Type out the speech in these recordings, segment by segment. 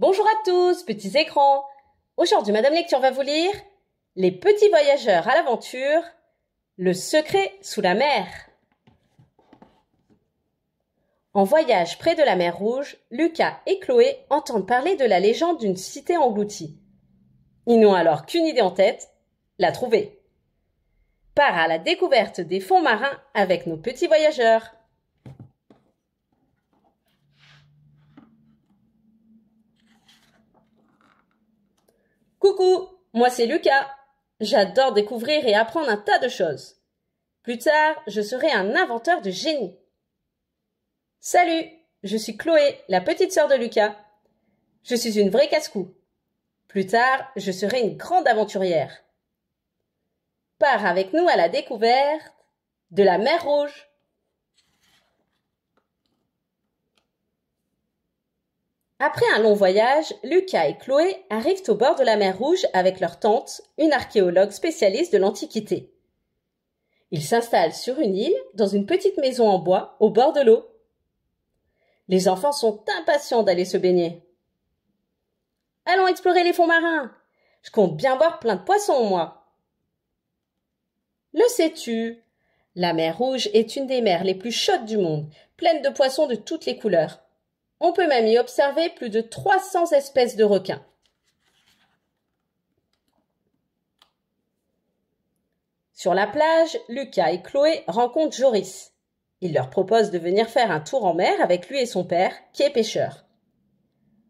Bonjour à tous, petits écrans. Aujourd'hui, Madame Lecture va vous lire Les petits voyageurs à l'aventure, le secret sous la mer. En voyage près de la mer Rouge, Lucas et Chloé entendent parler de la légende d'une cité engloutie. Ils n'ont alors qu'une idée en tête, la trouver. Part à la découverte des fonds marins avec nos petits voyageurs. Coucou, moi c'est Lucas. J'adore découvrir et apprendre un tas de choses. Plus tard, je serai un inventeur de génie. Salut, je suis Chloé, la petite sœur de Lucas. Je suis une vraie casse-cou. Plus tard, je serai une grande aventurière. Pars avec nous à la découverte de la mer Rouge. Après un long voyage, Lucas et Chloé arrivent au bord de la mer Rouge avec leur tante, une archéologue spécialiste de l'Antiquité. Ils s'installent sur une île, dans une petite maison en bois, au bord de l'eau. Les enfants sont impatients d'aller se baigner. Allons explorer les fonds marins. Je compte bien voir plein de poissons, moi. Le sais-tu La mer Rouge est une des mers les plus chaudes du monde, pleine de poissons de toutes les couleurs on peut même y observer plus de 300 espèces de requins. Sur la plage, Lucas et Chloé rencontrent Joris. Il leur propose de venir faire un tour en mer avec lui et son père, qui est pêcheur.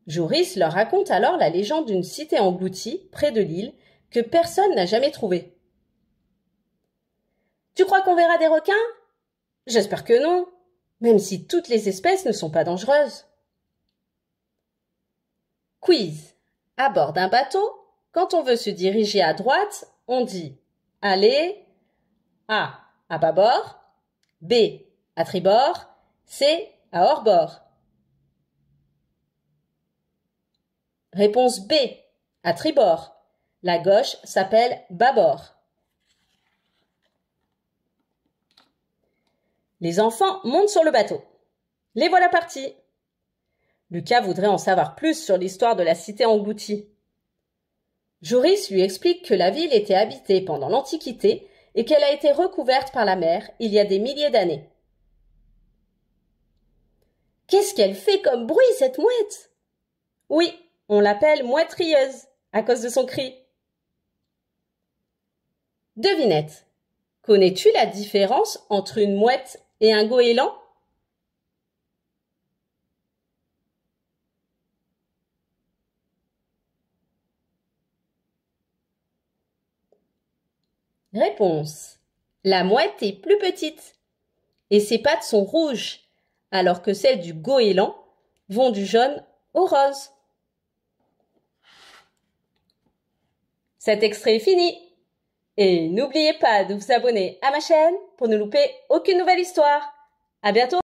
Joris leur raconte alors la légende d'une cité engloutie, près de l'île, que personne n'a jamais trouvée. Tu crois qu'on verra des requins J'espère que non, même si toutes les espèces ne sont pas dangereuses. Quiz. À bord d'un bateau, quand on veut se diriger à droite, on dit Allez A à bâbord, B à tribord, C à hors-bord. Réponse B à tribord. La gauche s'appelle bâbord. Les enfants montent sur le bateau. Les voilà partis. Lucas voudrait en savoir plus sur l'histoire de la cité engloutie. Joris lui explique que la ville était habitée pendant l'Antiquité et qu'elle a été recouverte par la mer il y a des milliers d'années. Qu'est-ce qu'elle fait comme bruit, cette mouette Oui, on l'appelle mouette à cause de son cri. Devinette. Connais-tu la différence entre une mouette et un goéland Réponse. La mouette est plus petite et ses pattes sont rouges, alors que celles du goéland vont du jaune au rose. Cet extrait est fini. Et n'oubliez pas de vous abonner à ma chaîne pour ne louper aucune nouvelle histoire. À bientôt!